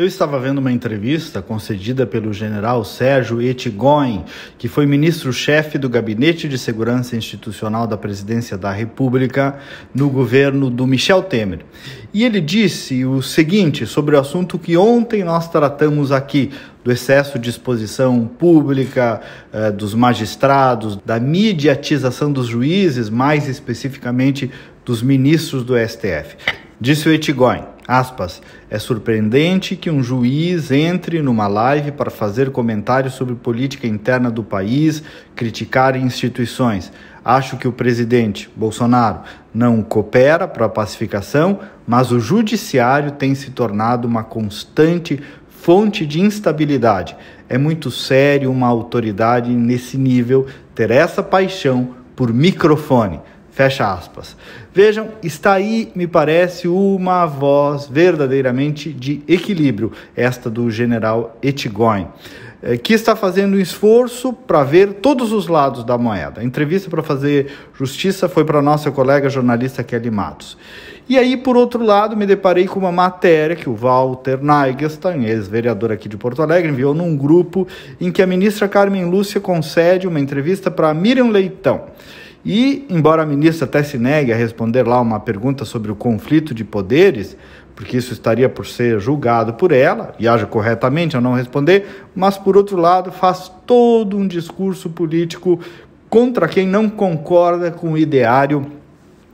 Eu estava vendo uma entrevista concedida pelo general Sérgio Etigoin, que foi ministro-chefe do Gabinete de Segurança Institucional da Presidência da República no governo do Michel Temer. E ele disse o seguinte sobre o assunto que ontem nós tratamos aqui, do excesso de exposição pública, eh, dos magistrados, da mediatização dos juízes, mais especificamente dos ministros do STF. Disse o Etigoin. Aspas. É surpreendente que um juiz entre numa live para fazer comentários sobre política interna do país, criticar instituições. Acho que o presidente Bolsonaro não coopera para a pacificação, mas o judiciário tem se tornado uma constante fonte de instabilidade. É muito sério uma autoridade nesse nível ter essa paixão por microfone. Fecha aspas. Vejam, está aí, me parece, uma voz verdadeiramente de equilíbrio, esta do general Etigoin eh, que está fazendo um esforço para ver todos os lados da moeda. A entrevista para fazer justiça foi para nossa colega jornalista Kelly Matos. E aí, por outro lado, me deparei com uma matéria que o Walter Neigenstein, ex-vereador aqui de Porto Alegre, enviou num grupo em que a ministra Carmen Lúcia concede uma entrevista para Miriam Leitão. E, embora a ministra até se negue a responder lá uma pergunta sobre o conflito de poderes, porque isso estaria por ser julgado por ela, e haja corretamente a não responder, mas, por outro lado, faz todo um discurso político contra quem não concorda com o ideário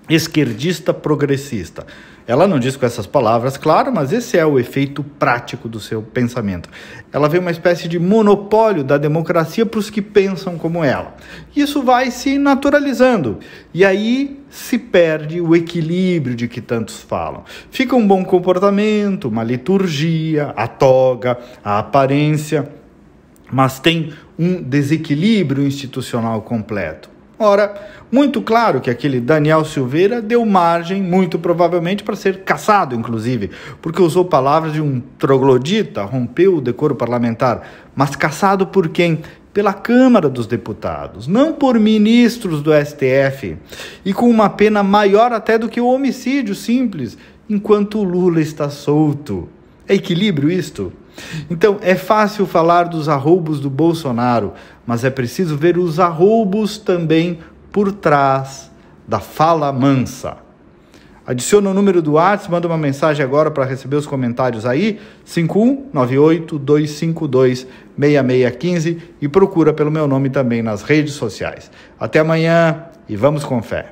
esquerdista progressista. Ela não diz com essas palavras, claro, mas esse é o efeito prático do seu pensamento. Ela vê uma espécie de monopólio da democracia para os que pensam como ela. Isso vai se naturalizando. E aí se perde o equilíbrio de que tantos falam. Fica um bom comportamento, uma liturgia, a toga, a aparência, mas tem um desequilíbrio institucional completo. Ora, muito claro que aquele Daniel Silveira deu margem, muito provavelmente, para ser caçado, inclusive, porque usou palavras de um troglodita, rompeu o decoro parlamentar. Mas caçado por quem? Pela Câmara dos Deputados, não por ministros do STF, e com uma pena maior até do que o homicídio simples, enquanto o Lula está solto. É equilíbrio isto? Então, é fácil falar dos arroubos do Bolsonaro, mas é preciso ver os arroubos também por trás da fala mansa. Adiciona o número do WhatsApp, manda uma mensagem agora para receber os comentários aí, 5198-252-6615 e procura pelo meu nome também nas redes sociais. Até amanhã e vamos com fé.